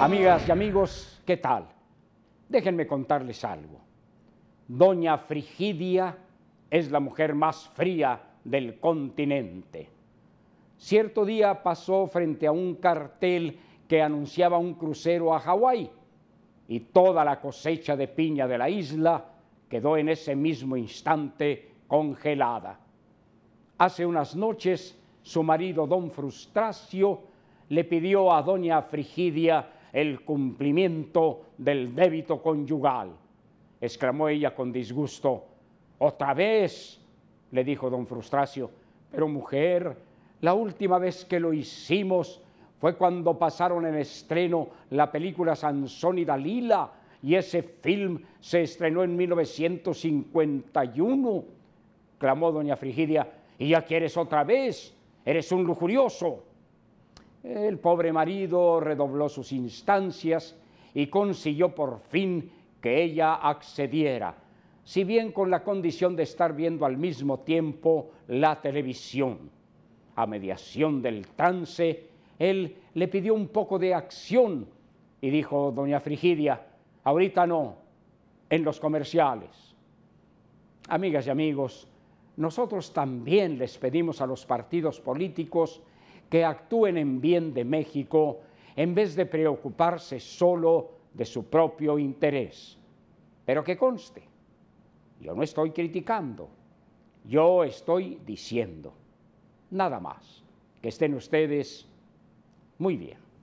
Amigas y amigos, ¿qué tal? Déjenme contarles algo. Doña Frigidia es la mujer más fría del continente. Cierto día pasó frente a un cartel que anunciaba un crucero a Hawái y toda la cosecha de piña de la isla quedó en ese mismo instante congelada. Hace unas noches su marido don Frustracio le pidió a doña Frigidia el cumplimiento del débito conyugal. exclamó ella con disgusto. Otra vez, le dijo don Frustracio, pero mujer, la última vez que lo hicimos fue cuando pasaron en estreno la película Sansón y Dalila, y ese film se estrenó en 1951, clamó doña Frigidia, y ya quieres otra vez, eres un lujurioso. El pobre marido redobló sus instancias y consiguió por fin que ella accediera, si bien con la condición de estar viendo al mismo tiempo la televisión. A mediación del trance, él le pidió un poco de acción y dijo, doña Frigidia, ahorita no, en los comerciales. Amigas y amigos, nosotros también les pedimos a los partidos políticos que actúen en bien de México en vez de preocuparse solo de su propio interés. Pero que conste, yo no estoy criticando, yo estoy diciendo, nada más, que estén ustedes muy bien.